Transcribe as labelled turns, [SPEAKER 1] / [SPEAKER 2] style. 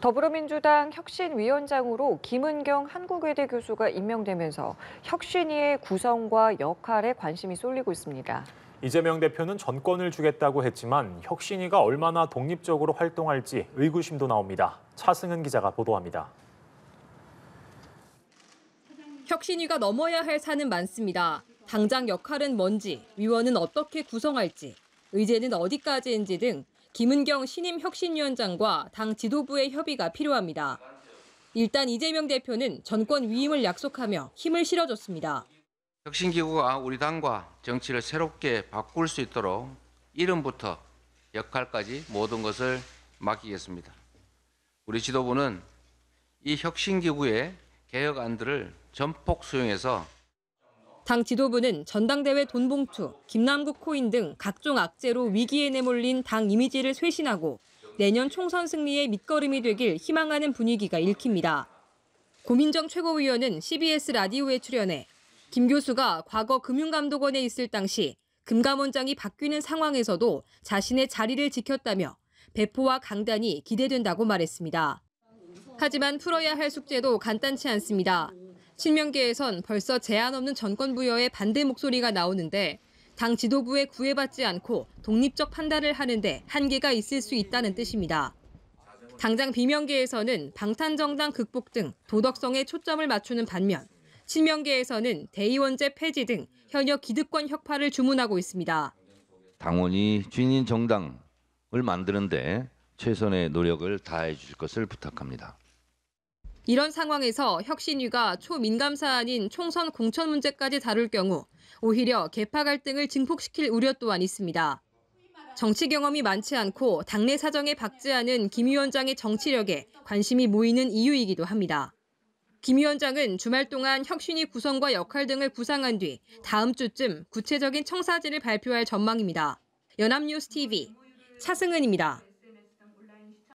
[SPEAKER 1] 더불어민주당 혁신위원장으로 김은경 한국외대 교수가 임명되면서 혁신위의 구성과 역할에 관심이 쏠리고 있습니다. 이재명 대표는 전권을 주겠다고 했지만 혁신위가 얼마나 독립적으로 활동할지 의구심도 나옵니다. 차승은 기자가 보도합니다. 혁신위가 넘어야 할 사는 많습니다. 당장 역할은 뭔지, 위원은 어떻게 구성할지, 의제는 어디까지인지 등 김은경 신임 혁신위원장과 당 지도부의 협의가 필요합니다. 일단 이재명 대표는 전권 위임을 약속하며 힘을 실어줬습니다.
[SPEAKER 2] 혁신기구가 우리 당과 정치를 새롭게 바꿀 수 있도록 이름부터 역할까지 모든 것을 맡기겠습니다. 우리 지도부는 이 혁신기구의 개혁안들을 전폭 수용해서
[SPEAKER 1] 당 지도부는 전당대회 돈봉투, 김남국 코인 등 각종 악재로 위기에 내몰린 당 이미지를 쇄신하고 내년 총선 승리의 밑거름이 되길 희망하는 분위기가 읽힙니다. 고민정 최고위원은 CBS 라디오에 출연해 김 교수가 과거 금융감독원에 있을 당시 금감원장이 바뀌는 상황에서도 자신의 자리를 지켰다며 배포와 강단이 기대된다고 말했습니다. 하지만 풀어야 할 숙제도 간단치 않습니다. 신명계에선 벌써 제한 없는 전권 부여에 반대 목소리가 나오는데 당 지도부에 구애받지 않고 독립적 판단을 하는데 한계가 있을 수 있다는 뜻입니다. 당장 비명계에서는 방탄정당 극복 등 도덕성에 초점을 맞추는 반면 친명계에서는 대의원제 폐지 등 현역 기득권 혁파를 주문하고 있습니다.
[SPEAKER 2] 당원이 주인 정당을 만드는데 최선의 노력을 다해 주실 것을 부탁합니다.
[SPEAKER 1] 이런 상황에서 혁신위가 초민감 사안인 총선 공천 문제까지 다룰 경우 오히려 개파 갈등을 증폭시킬 우려 또한 있습니다. 정치 경험이 많지 않고 당내 사정에 박지하는 김 위원장의 정치력에 관심이 모이는 이유이기도 합니다. 김 위원장은 주말 동안 혁신위 구성과 역할 등을 구상한 뒤 다음 주쯤 구체적인 청사진을 발표할 전망입니다. 연합뉴스 TV 차승은입니다.